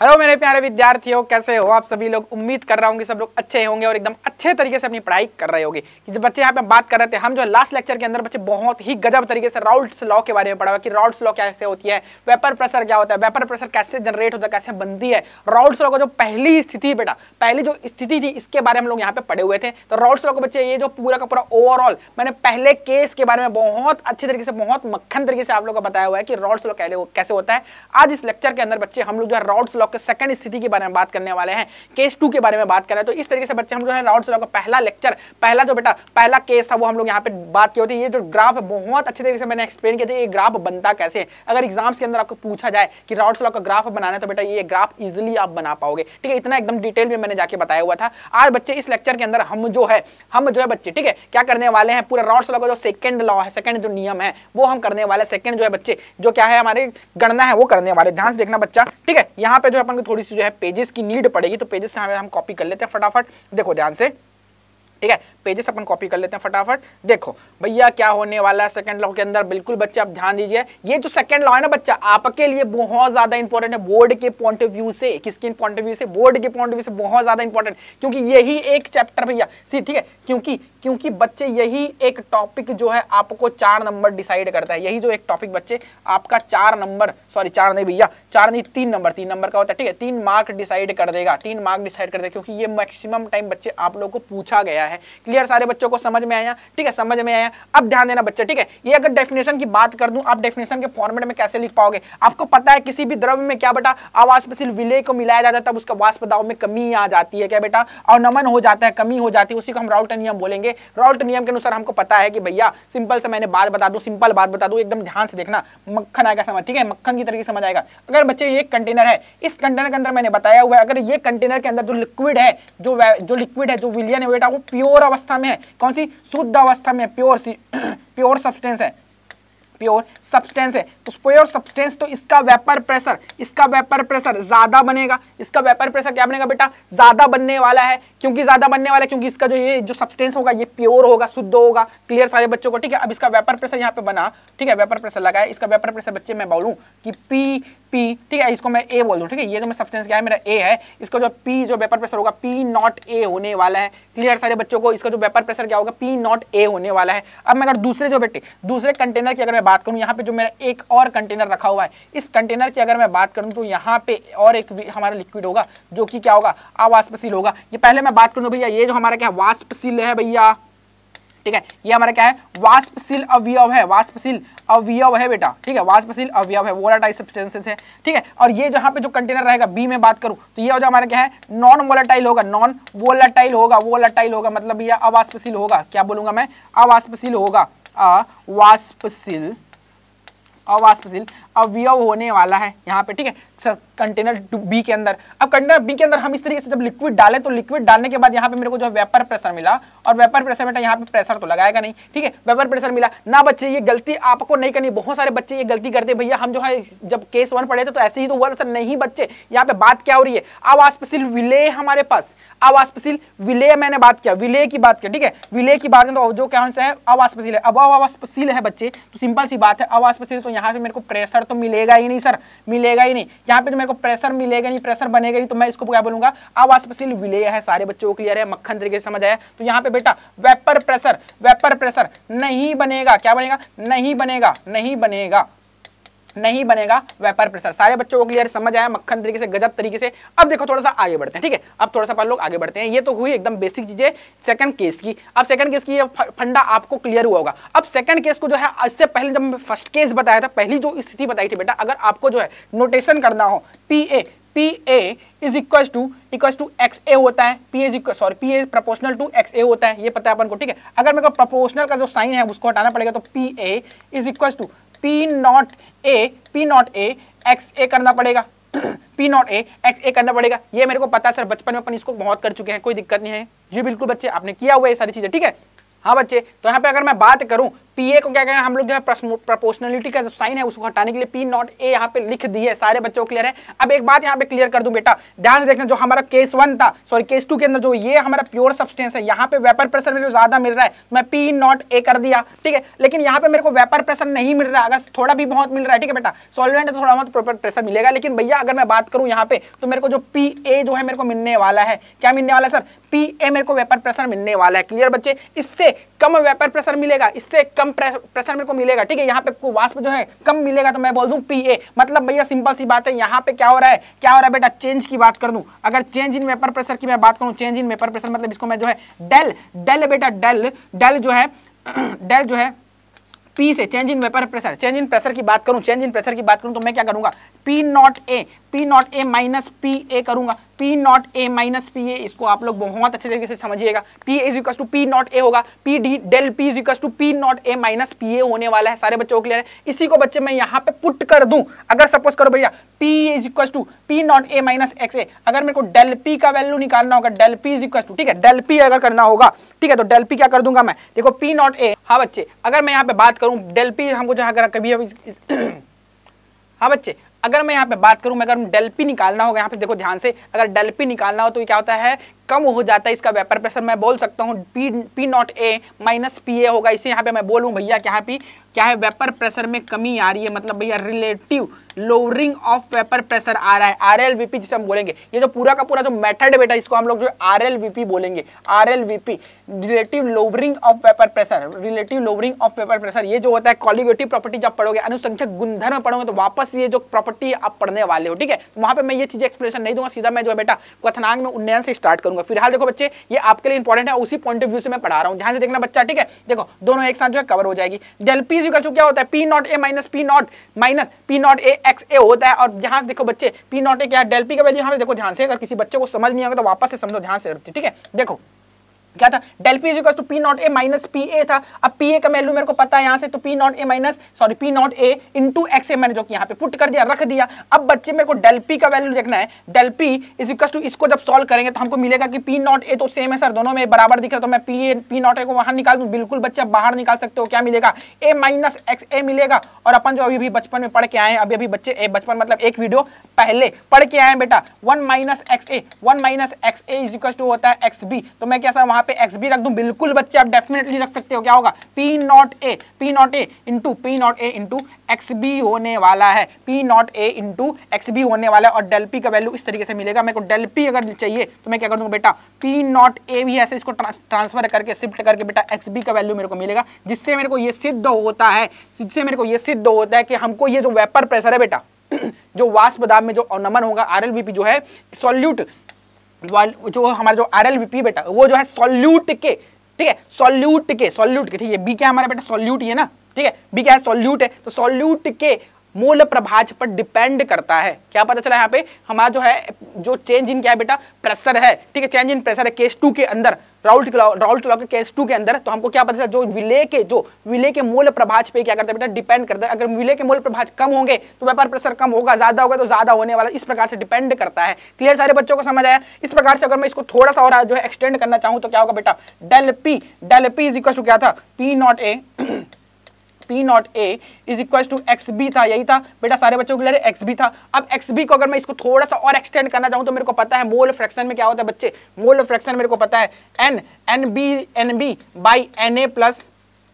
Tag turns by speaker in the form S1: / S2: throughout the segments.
S1: hello मेरे प्यारे विद्यार्थियों कैसे हो आप सभी लोग उम्मीद कर रहा हूँ कि सब लोग अच्छे होंगे और एकदम अच्छे तरीके से अपनी पढ़ाई कर रहे होंगे कि जो बच्चे यहाँ पे बात कर रहे थे हम जो लास्ट लेक्चर के अंदर बच्चे बहुत ही गजब तरीके से राउल्ट्स लॉ के बारे में पढ़ा हुआ कि राउल्ट्स लॉ कैसे होती है वेपर प्रेशर क्या होता है वेपर प्रेशर कैसे जनरेट होता है कैसे बनती है राउल्ट्स लॉ का जो पहली स्थिति बेटा पहली जो स्थिति थी इसके बारे में लोग यहाँ पे पढ़े हुए थे तो राउल्ट्स लॉ के बच्चे ये जो पूरा का पूरा ओवरऑल मैंने पहले केस के बारे में बहुत अच्छे तरीके से बहुत मक्खन तरीके से आप लोगों को बताया हुआ है कि राउल्ट्स लॉ कैसे होता है आज इस लेक्चर के अंदर बच्चे हम लोग जो है राउल्ट्स लॉ लॉ के सेकंड स्थिति के बारे में बात करने वाले हैं केस टू के बारे में बात कर रहे हैं तो इस तरीके से बच्चे हम जो है राउंड का पहला लेक्चर पहला जो बेटा पहला केस था वो हम लोग यहाँ पे बात की होती है ये जो ग्राफ है बहुत अच्छे तरीके से मैंने एक्सप्लेन किया था ये ग्राफ बनता कैसे अगर एग्जाम्स के अंदर आपको पूछा जाए कि राउंड का ग्राफ बनाना है तो बेटा ये ग्राफ इजिली आप बना पाओगे ठीक है इतना एकदम डिटेल में मैंने जाके बताया हुआ था आज बच्चे इस लेक्चर के अंदर हम जो है हम जो है बच्चे ठीक है क्या करने वाले हैं पूरा राउंड का जो सेकंड लॉ है सेकंड जो नियम है वो हम करने वाले सेकंड जो है बच्चे जो क्या है हमारे गणना है वो करने वाले ध्यान से देखना बच्चा ठीक है यहाँ पे जो अपन को थोड़ी सी जो है पेजेस की नीड पड़ेगी तो पेजेस से हम कॉपी कर लेते हैं फटाफट देखो ध्यान से ठीक है पेजेस अपन कॉपी कर लेते हैं फटाफट देखो भैया क्या होने वाला है सेकंड लॉ के अंदर बिल्कुल बच्चे आप ध्यान दीजिए ये जो सेकंड लॉ है ना बच्चा आपके लिए बहुत ज्यादा इंपॉर्टेंट है बोर्ड के पॉइंट ऑफ व्यू से किसके पॉइंट ऑफ व्यू से बोर्ड के पॉइंट ऑफ व्यू से बहुत ज्यादा इंपॉर्टेंट क्योंकि यही एक चैप्टर भैया सी ठीक है क्योंकि क्योंकि बच्चे यही एक टॉपिक जो है आपको चार नंबर डिसाइड करता है यही जो एक टॉपिक बच्चे आपका चार नंबर सॉरी चार नहीं भैया चार नहीं तीन नंबर तीन नंबर का होता है ठीक है तीन मार्क डिसाइड कर देगा तीन मार्क डिसाइड कर देगा क्योंकि ये मैक्सिमम टाइम बच्चे आप लोग को पूछा गया गया है क्लियर सारे बच्चों को समझ में आया ठीक है समझ में आया अब ध्यान देना बच्चा ठीक है ये अगर डेफिनेशन की बात कर दूं आप डेफिनेशन के फॉर्मेट में कैसे लिख पाओगे आपको पता है किसी भी द्रव्य में क्या बेटा अवाष्पशील विलय को मिलाया जाता है तब उसका वाष्प दाव में कमी आ जाती है क्या बेटा और नमन हो जाता है कमी हो जाती है उसी को हम राउट नियम बोलेंगे राउट नियम के अनुसार हमको पता है कि भैया सिंपल से मैंने बात बता दू सिंपल बात बता दू एकदम ध्यान से देखना मक्खन आएगा समझ ठीक है मक्खन की तरीके समझ आएगा अगर बच्चे ये कंटेनर है इस कंटेनर के अंदर मैंने बताया हुआ है अगर ये कंटेनर के अंदर जो लिक्विड है जो जो लिक्विड है जो विलियन है बेटा वो प्योर अवस्था में है कौन सी शुद्ध अवस्था में प्योर प्योर सब्सटेंस है प्योर सब्सटेंस है तो प्योर सब्सटेंस तो इसका वेपर प्रेशर इसका वेपर प्रेशर ज़्यादा बनेगा इसका वेपर प्रेशर क्या बनेगा बेटा ज़्यादा बनने वाला है क्योंकि ज़्यादा बनने वाला है क्योंकि इसका जो ये जो सब्सटेंस होगा ये प्योर होगा शुद्ध होगा क्लियर सारे बच्चों को ठीक है अब इसका वेपर प्रेशर यहाँ पे बना ठीक है वेपर प्रेशर लगाया इसका वेपर प्रेशर बच्चे मैं बोलूँ कि पी पी ठीक है इसको मैं ए बोल दूँ ठीक है ये जो मैं सब्सटेंस क्या है मेरा ए है इसका जो पी जो वेपर प्रेशर होगा पी नॉट ए होने वाला है क्लियर सारे बच्चों को इसका जो वेपर प्रेशर क्या होगा पी नॉट ए होने वाला है अब मैं अगर दूसरे जो बेटे दूसरे कंटेनर की अगर मैं बात करूँ यहाँ पे जो मेरा एक और कंटेनर रखा हुआ है इस कंटेनर की अगर मैं बात करूँ तो यहाँ पे और एक हमारा लिक्विड होगा जो कि क्या होगा अवाष्पशील होगा ये पहले मैं बात करूँ भैया ये जो हमारा क्या वाष्पशील है भैया ठीक है ये हमारा क्या है वाष्पशील अवयव है वाष्पशील अवयव है बेटा ठीक है वाष्पशील अवयव है वोलाटाइल सब्सटेंसेस है ठीक है और ये जहां पे जो कंटेनर रहेगा बी में बात करूं तो ये हो जाए हमारा क्या है नॉन वोलाटाइल होगा नॉन वोलाटाइल होगा वोलाटाइल होगा मतलब यह अवाष्पशील होगा क्या बोलूंगा मैं अवाष्पशील होगा अवाष्पशील अवाष्पशील अवयव होने वाला है यहाँ पे ठीक है सर कंटेनर बी के अंदर अब कंटेनर बी के अंदर हम इस तरीके से जब लिक्विड डालें तो लिक्विड डालने के बाद यहाँ पे मेरे को जो वेपर प्रेशर मिला और वेपर प्रेशर बेटा यहाँ पे प्रेशर तो लगाएगा नहीं ठीक है वेपर प्रेशर मिला ना बच्चे ये गलती आपको नहीं करनी बहुत सारे बच्चे ये गलती करते भैया हम जो है जब केस वन पढ़े थे तो ऐसे ही तो हुआ सर नहीं बच्चे यहाँ पे बात क्या हो रही है अवाष्पशील विलय हमारे पास अवाष्पशील विलय मैंने बात किया विलय की बात किया ठीक है विलय की बात तो जो क्या है अवाष्पशील है अब अवाष्पशील है बच्चे तो सिंपल सी बात है अवाष्पशील तो यहाँ से मेरे को प्रेशर तो मिलेगा ही नहीं सर मिलेगा ही नहीं यहाँ पे तो मेरे को प्रेशर मिलेगा नहीं प्रेशर बनेगा नहीं तो मैं इसको क्या बोलूंगा आवासपशील विलय है सारे बच्चों को क्लियर है मक्खन तरीके से समझ आया तो यहाँ पे बेटा वेपर प्रेशर वेपर प्रेशर नहीं बनेगा क्या बनेगा नहीं बनेगा नहीं बनेगा नहीं बनेगा व्यापार प्रसार सारे बच्चों को क्लियर समझ आया मक्खन तरीके से गजब तरीके से अब देखो थोड़ा सा आगे बढ़ते हैं ठीक है अब थोड़ा सा पर लोग आगे बढ़ते हैं ये तो हुई एकदम बेसिक चीजें सेकंड केस की अब सेकंड केस की ये फंडा आपको क्लियर हुआ होगा अब सेकंड केस को जो है इससे पहले जब फर्स्ट केस बताया था पहली जो स्थिति बताई थी बेटा अगर आपको जो है नोटेशन करना हो P A P A is equal to equal to X A होता है P is equal sorry P A proportional to X A होता है ये पता है अपन को ठीक है अगर मेरे को प्रपोर्शनल का जो साइन है उसको हटाना पड़ेगा तो P A is equal to P naught A P naught A X A करना पड़ेगा P naught A X A करना पड़ेगा ये मेरे को पता है सर बचपन में अपन इसको बहुत कर चुके हैं कोई दिक्कत नहीं है जी बिल्कुल बच्चे आपने किया हुआ ये सारी चीज़ें ठीक है हाँ बच्चे तो यहाँ पे अगर मैं बात करूं पी ए को क्या कहें हम लोग जो है प्रपोर्शनलिटी का जो साइन है उसको हटाने के लिए पी नॉट ए यहाँ पे लिख दिए सारे बच्चों क्लियर है अब एक बात यहाँ पे क्लियर कर दूं बेटा ध्यान से देखना जो हमारा केस वन था सॉरी केस टू के अंदर जो ये हमारा प्योर सब्सटेंस है यहाँ पे वेपर प्रेशर मेरे को ज्यादा मिल रहा है मैं पी नॉट ए कर दिया ठीक है लेकिन यहाँ पे मेरे को वेपर प्रेशर नहीं मिल रहा अगर थोड़ा भी बहुत मिल रहा है ठीक है बेटा सॉल्वेंट तो थोड़ा बहुत प्रॉपर प्रेशर मिलेगा लेकिन भैया अगर मैं बात करूँ यहाँ पे तो मेरे को जो पी ए जो है मेरे को मिलने वाला है क्या मिलने वाला है सर पी ए मेरे को वेपर प्रेशर मिलने वाला है क्लियर बच्चे इससे कम वेपर प्रेशर मिलेगा इससे कम कम प्रेशर मेरे को मिलेगा ठीक है यहाँ पे वाष्प जो है कम मिलेगा तो मैं बोल दूँ पी मतलब भैया सिंपल सी बात है यहाँ पे क्या हो रहा है क्या हो रहा है बेटा चेंज की बात कर दूँ अगर चेंज इन वेपर प्रेशर की मैं बात करूँ चेंज इन वेपर प्रेशर मतलब इसको मैं जो है डेल डेल बेटा डेल डेल जो है डेल जो है पी से change in vapour pressure change in pressure की बात करूं चेंज इन प्रेशर की बात करूं तो मैं क्या करूंगा P naught A P naught A minus P A करूंगा P naught A minus P A इसको आप लोग बहुत अच्छे तरीके से समझिएगा P is equal to P naught A होगा P D del P is equal to P naught A minus P A होने वाला है सारे बच्चों क्लियर है इसी को बच्चे मैं यहाँ पे पुट कर दूं अगर सपोज करो भैया P is equal to P naught A minus X A अगर मेरे को डेल पी का वैल्यू निकालना होगा del P is equal to ठीक है डेल पी अगर करना होगा ठीक है तो डेल पी क्या कर दूंगा मैं देखो पी नॉट ए हाँ बच्चे अगर मैं यहाँ पे बात करूँ करूँ डेल पी हमको जहाँ अगर कभी अभी हाँ बच्चे अगर मैं यहाँ पे बात करूँ मैं अगर पी निकालना होगा यहाँ पे देखो ध्यान से अगर पी निकालना हो तो क्या होता है कम हो जाता है इसका वेपर प्रेशर मैं बोल सकता हूँ P P naught A minus P A होगा इसे यहाँ पे मैं बोलूँ भैया कि यहाँ पे क्या है वेपर प्रेशर में कमी आ रही है मतलब भैया relative lowering of vapour pressure आ रहा है आर एल वी पी जिसे हम बोलेंगे ये जो पूरा का पूरा जो मेथड बेटा इसको हम लोग जो आर एल वी पी बोलेंगे R L V P relative lowering of vapour pressure relative lowering of vapour pressure ये जो होता है कॉलिगेटिव प्रॉपर्टी जब पढ़ोगे अनुसंख्यक में पढ़ोगे तो वापस ये जो प्रॉपर्टी आप पढ़ने वाले हो ठीक है तो वहां पर मैं ये चीज़ एक्सप्रेशन नहीं दूंगा सीधा मैं जो है बेटा कथनांग में उन्नयन से स्टार्ट करूंगा दूंगा फिलहाल देखो बच्चे ये आपके लिए इंपॉर्टेंट है उसी पॉइंट ऑफ व्यू से मैं पढ़ा रहा हूँ ध्यान से देखना बच्चा ठीक है देखो दोनों एक साथ जो है कवर हो जाएगी डेल पी इज क्या होता है P naught A minus P naught minus P naught A X A होता है और यहाँ देखो बच्चे पी नॉट ए क्या है डेल पी का वैल्यू यहाँ पे देखो ध्यान से अगर किसी बच्चे को समझ नहीं आएगा तो वापस से समझो ध्यान से ठीक है देखो क्या था del P is equals to P naught A minus P A था अब पी ए का वैल्यू मेरे को पता है यहाँ से तो P naught A minus sorry P naught A into X A मैंने जो कि यहाँ पे पुट कर दिया रख दिया अब बच्चे मेरे को डेल पी का वैल्यू देखना है डेल पी इजिकल्स टू इसको जब सॉल्व करेंगे तो हमको मिलेगा कि पी नॉट ए तो सेम है सर दोनों में बराबर दिख रहा तो मैं P A P naught A को बाहर निकाल दूँ बिल्कुल बच्चे बाहर निकाल सकते हो क्या मिलेगा ए माइनस एक्स ए मिलेगा और अपन जो अभी भी बचपन में पढ़ के आए हैं अभी अभी बच्चे बचपन मतलब एक वीडियो पहले पढ़ के आए हैं बेटा one minus X A one minus X A is equals to होता है एक्स बी तो मैं क्या सर वहाँ पे एक्स भी रख दूं बिल्कुल बच्चे आप डेफिनेटली रख सकते हो क्या होगा P naught A P naught A into P naught A into X B होने वाला है P naught A into X B होने वाला है और डेल पी का वैल्यू इस तरीके से मिलेगा मेरे को डेल पी अगर चाहिए तो मैं क्या करूँगा बेटा पी नॉट ए भी ऐसे इसको ट्रांसफर करके शिफ्ट करके बेटा एक्स बी का वैल्यू मेरे को मिलेगा जिससे मेरे को ये सिद्ध होता है जिससे मेरे को ये सिद्ध होता है कि हमको ये जो वेपर प्रेशर है बेटा जो वाष्प दाब में जो नमन होगा आर जो है सॉल्यूट जो हमारा जो आर एल पी बेटा वो जो है सोल्यूट के ठीक है सोल्यूट के सोल्यूट के ठीक है बी क्या हमारा बेटा सोल्यूट ही है ना ठीक है बी क्या है सोल्यूट है तो सोल्यूट के मूल प्रभाज पर डिपेंड करता है क्या पता चला यहाँ पे हमारा जो है जो चेंज इन क्या है बेटा प्रेशर है ठीक है चेंज इन प्रेशर है केस टू के अंदर राउल्ट राउल्ट के केस टू के अंदर तो हमको क्या पता चला जो विले के जो विले के मूल प्रभाज पे क्या करता है बेटा डिपेंड करता है अगर विले के मूल प्रभाज कम होंगे तो व्यापार प्रेशर कम होगा ज्यादा होगा तो ज्यादा होने वाला इस प्रकार से डिपेंड करता है क्लियर सारे बच्चों को समझ आया इस प्रकार से अगर मैं इसको थोड़ा सा और जो है एक्सटेंड करना चाहूँ तो क्या होगा बेटा del P del P is equal to क्या था P naught A P naught A is equal to X B था यही था बेटा सारे बच्चों के लिए एक्स बी था अब एक्स बी को अगर मैं इसको थोड़ा सा और एक्सटेंड करना चाहूँ तो मेरे को पता है मोल फ्रैक्शन में क्या होता है बच्चे मोल फ्रैक्शन मेरे को पता है N N B N B by N A plus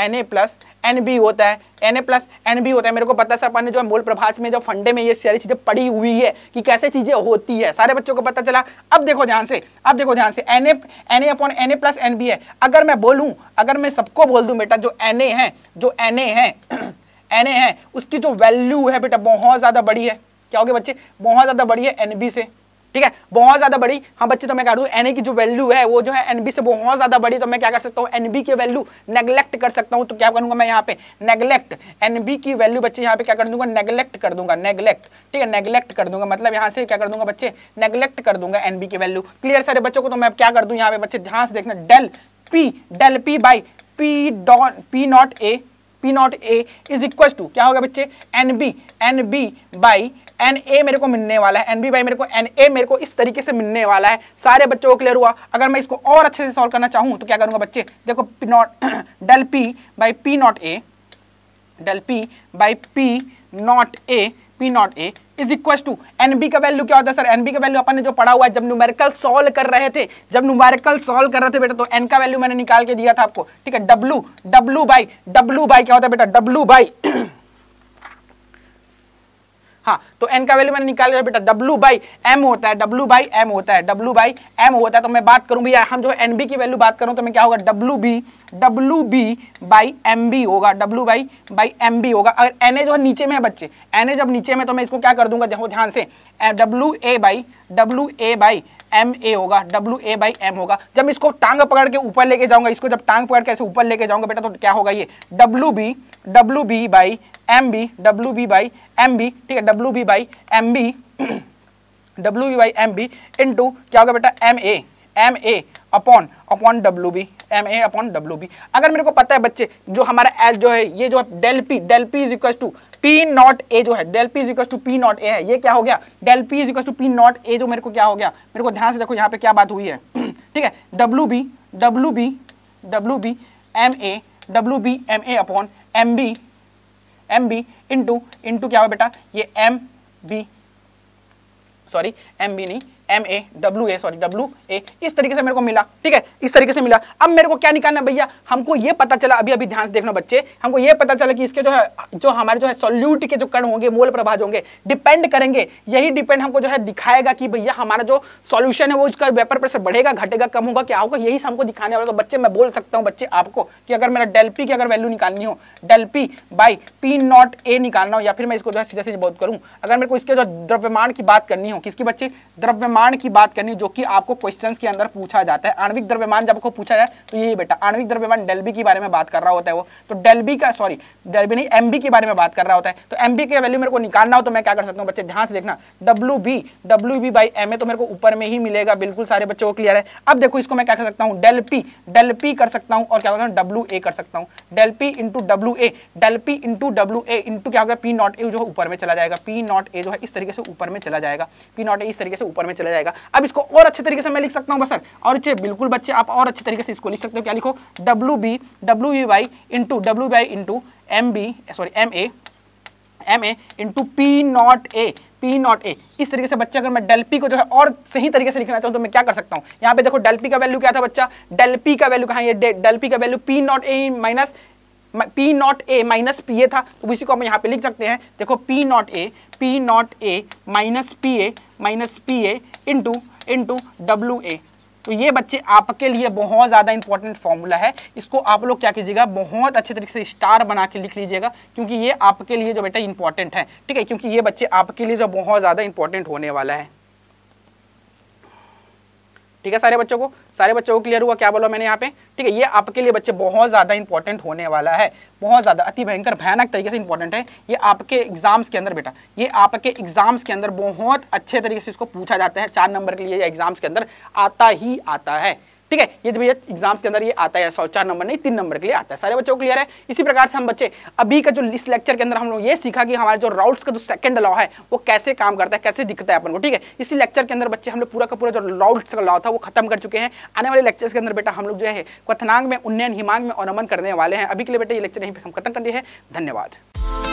S1: N A plus N B होता है N A plus N B होता है मेरे को पता है अपन ने जो मूल प्रभाष में जो फंडे में ये सारी चीज़ें पड़ी हुई है कि कैसे चीज़ें होती है सारे बच्चों को पता चला अब देखो ध्यान से अब देखो ध्यान से N A N A upon N A plus N B है अगर मैं बोलूँ अगर मैं सबको बोल दूँ बेटा जो एन ए है जो एन ए है एन ए है उसकी जो वैल्यू है बेटा बहुत ज़्यादा बड़ी है क्या हो गया बच्चे बहुत ज़्यादा बड़ी है एन बी से ठीक है बहुत ज्यादा बड़ी हाँ बच्चे तो मैं कह दूँ एन की जो वैल्यू है वो जो है एनबी से बहुत ज्यादा बड़ी तो मैं क्या कर सकता हूँ एनबी की वैल्यू नेगलेक्ट कर सकता हूँ तो क्या करूंगा मैं यहाँ पे नेगलेक्ट एनबी की वैल्यू बच्चे यहाँ पे क्या कर दूंगा नेगलेक्ट कर दूंगा नेगलेक्ट ठीक है नेग्लेक्ट कर दूंगा मतलब यहाँ से क्या कर दूंगा बच्चे नेगलेक्ट कर दूंगा एनबी की वैल्यू क्लियर सारे बच्चों को तो मैं क्या कर दूँ यहाँ पे बच्चे ध्यान से देखना del P del P by P dot P naught A P naught A is equal to क्या होगा बच्चे N B N B by N A मेरे को मिलने वाला है एन बी बाई मेरे को एन ए मेरे को इस तरीके से मिलने वाला है सारे बच्चों को क्लियर हुआ अगर मैं इसको और अच्छे से सॉल्व करना चाहूँ तो क्या करूँगा बच्चे देखो P naught del P by P naught A del P by P naught A P naught A is equal to N B का वैल्यू क्या होता है सर एन बी का वैल्यू अपन ने जो पढ़ा हुआ है जब न्यूमेरिकल सॉल्व कर रहे थे जब न्यूमेरिकल सॉल्व कर रहे थे बेटा तो एन का वैल्यू मैंने निकाल के दिया था आपको ठीक है W W by W by क्या होता है बेटा डब्लू बाई हाँ तो एन का वैल्यू मैंने निकाल लिया बेटा डब्लू बाई एम होता है डब्लू बाई एम होता है डब्लू बाई एम होता है तो मैं बात करूँ भैया हम जो एन बी की वैल्यू बात करूं तो मैं क्या होगा W B W B by M B होगा W by by M B होगा अगर एन ए जो है नीचे में है बच्चे एन ए जब नीचे में तो मैं इसको क्या कर दूंगा देखो ध्यान से W A by W A by M A होगा डब्ल्यू ए बाई एम होगा जब इसको टांग पकड़ के ऊपर लेके जाऊंगा इसको जब टांग पकड़ के ऐसे ऊपर लेके जाऊंगा बेटा तो क्या होगा ये W B W B by M B W B by M B ठीक है W B by M B W B by M B into क्या होगा बेटा M A M A upon upon W B M A upon W B अगर मेरे को पता है बच्चे जो हमारा एल जो है ये जो है del P del P is equal to P naught A जो है del P is equal to P naught A है ये क्या हो गया del P is equal to P naught A जो मेरे को क्या हो गया मेरे को ध्यान से देखो यहाँ पे क्या बात हुई है ठीक है W B W B W B M A W B M A upon M B M B into into क्या हुआ बेटा ये M B sorry M B नहीं M A W A sorry W A इस तरीके से मेरे को मिला ठीक है इस तरीके से मिला अब मेरे को क्या निकालना भैया हमको ये पता चला अभी अभी ध्यान से देखना बच्चे हमको ये पता चला कि इसके जो है जो हमारे जो है सोल्यूट के जो कण होंगे मोल प्रभाज होंगे डिपेंड करेंगे यही डिपेंड हमको जो है दिखाएगा कि भैया हमारा जो सोल्यूशन है वो उसका वेपर प्रेशर बढ़ेगा घटेगा कम होगा क्या होगा यही हमको दिखाने वाला तो बच्चे मैं बोल सकता हूँ बच्चे आपको कि अगर मेरा डेल्पी की अगर वैल्यू निकालनी हो del P by P naught A निकालना हो या फिर मैं इसको जो है सीधे सीधे बोध करूँ अगर मेरे को इसके जो द्रव्यमान की बात करनी हो किसकी बच्चे द्रव्यमान द्रव्यमान की बात करनी जो कि आपको क्वेश्चंस के अंदर पूछा जाता है आणविक द्रव्यमान जब आपको पूछा जाए तो यही बेटा आणविक द्रव्यमान डेलबी के बारे में बात कर रहा होता है वो तो डेलबी का सॉरी डेलबी नहीं एमबी के बारे में बात कर रहा होता है तो एमबी के वैल्यू मेरे को निकालना हो तो मैं क्या कर सकता हूँ बच्चे ध्यान से देखना W B W B by M A तो मेरे को ऊपर में ही मिलेगा बिल्कुल सारे बच्चों को क्लियर है अब देखो इसको मैं क्या कर सकता हूँ डेल पी डेल पी कर सकता हूँ और क्या करता हूँ डब्ल्यू ए कर सकता हूँ del P into W A del P into W A into क्या होगा पी नॉट ए जो है ऊपर में चला जाएगा पी नॉट ए जो है इस तरीके से ऊपर में चला जाएगा पी नॉट ए इस तरीके से ऊपर में चला चला जाएगा अब इसको और अच्छे तरीके से मैं लिख सकता हूँ बस और इसे बिल्कुल बच्चे आप और अच्छे तरीके से इसको लिख सकते हो क्या लिखो W B W V Y into W B Y into M B sorry M A M A into P naught A P naught A इस तरीके से बच्चे अगर मैं डेल पी को जो है और सही तरीके से लिखना चाहूँ तो मैं क्या कर सकता हूँ यहाँ पे देखो डेल पी का वैल्यू क्या था बच्चा डेल पी का वैल्यू कहाँ ये डेल पी का value P naught A minus P naught A minus P A था तो उसी को हम यहाँ पे लिख सकते हैं देखो P naught A P naught A minus P A minus P A into into W A तो ये बच्चे आपके लिए बहुत ज़्यादा इंपॉर्टेंट फॉर्मूला है इसको आप लोग क्या कीजिएगा बहुत अच्छे तरीके से स्टार बना के लिख लीजिएगा क्योंकि ये आपके लिए जो बेटा इंपॉर्टेंट है ठीक है क्योंकि ये बच्चे आपके लिए जो बहुत ज़्यादा इंपॉर्टेंट होने वाला है ठीक है सारे बच्चों को सारे बच्चों को क्लियर हुआ क्या बोला मैंने यहाँ पे ठीक है ये आपके लिए बच्चे बहुत ज़्यादा इंपॉर्टेंट होने वाला है बहुत ज़्यादा अति भयंकर भयानक तरीके से इंपॉर्टेंट है ये आपके एग्जाम्स के अंदर बेटा ये आपके एग्जाम्स के अंदर बहुत अच्छे तरीके से इसको पूछा जाता है चार नंबर के लिए एग्जाम्स के अंदर आता ही आता है ठीक है ये तो भैया एग्जाम्स के अंदर ये आता है सौ चार नंबर नहीं तीन नंबर के लिए आता है सारे बच्चों को क्लियर है इसी प्रकार से हम बच्चे अभी का जो इस लेक्चर के अंदर हम लोग ये सीखा कि हमारे जो राउट्स का जो सेकंड लॉ है वो कैसे काम करता है कैसे दिखता है अपन को ठीक है इसी लेक्चर के अंदर बच्चे हम लोग पूरा का पूरा जो राउट्स का लॉ था वो खत्म कर चुके हैं आने वाले लेक्चर्स के अंदर बेटा हम लोग जो है कथनांग में उन्नयन हिमांग में और नमन करने वाले हैं अभी के लिए बेटा ये लेक्चर यहीं पर हम खत्म कर दिए हैं धन्यवाद